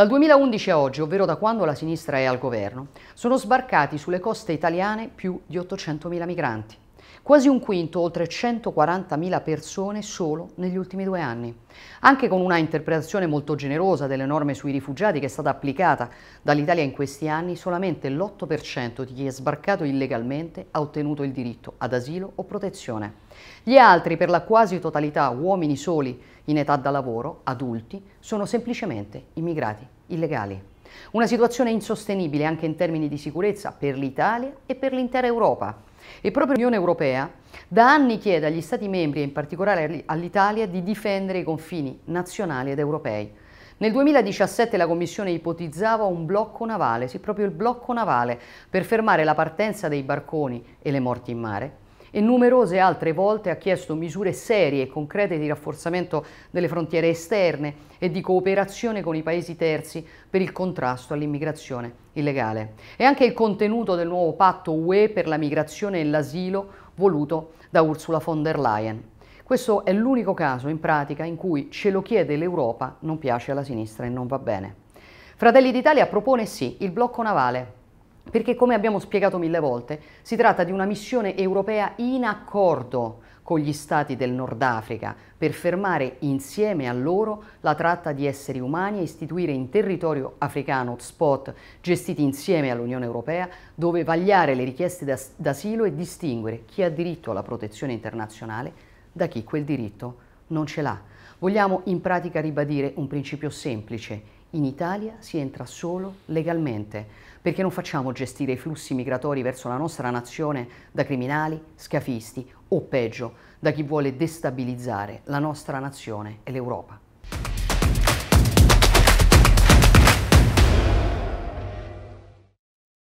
Dal 2011 a oggi, ovvero da quando la sinistra è al governo, sono sbarcati sulle coste italiane più di 800.000 migranti. Quasi un quinto, oltre 140.000 persone solo negli ultimi due anni. Anche con una interpretazione molto generosa delle norme sui rifugiati che è stata applicata dall'Italia in questi anni, solamente l'8% di chi è sbarcato illegalmente ha ottenuto il diritto ad asilo o protezione. Gli altri, per la quasi totalità uomini soli in età da lavoro, adulti, sono semplicemente immigrati illegali. Una situazione insostenibile anche in termini di sicurezza per l'Italia e per l'intera Europa. E proprio l'Unione Europea da anni chiede agli Stati membri e in particolare all'Italia di difendere i confini nazionali ed europei. Nel 2017 la Commissione ipotizzava un blocco navale, sì proprio il blocco navale, per fermare la partenza dei barconi e le morti in mare e numerose altre volte ha chiesto misure serie e concrete di rafforzamento delle frontiere esterne e di cooperazione con i paesi terzi per il contrasto all'immigrazione illegale. E anche il contenuto del nuovo patto UE per la migrazione e l'asilo voluto da Ursula von der Leyen. Questo è l'unico caso in pratica in cui ce lo chiede l'Europa, non piace alla sinistra e non va bene. Fratelli d'Italia propone sì il blocco navale, perché come abbiamo spiegato mille volte, si tratta di una missione europea in accordo con gli stati del Nord Africa per fermare insieme a loro la tratta di esseri umani e istituire in territorio africano hotspot gestiti insieme all'Unione Europea dove vagliare le richieste d'asilo e distinguere chi ha diritto alla protezione internazionale da chi quel diritto non ce l'ha. Vogliamo in pratica ribadire un principio semplice in Italia si entra solo legalmente, perché non facciamo gestire i flussi migratori verso la nostra nazione da criminali, scafisti o peggio, da chi vuole destabilizzare la nostra nazione e l'Europa.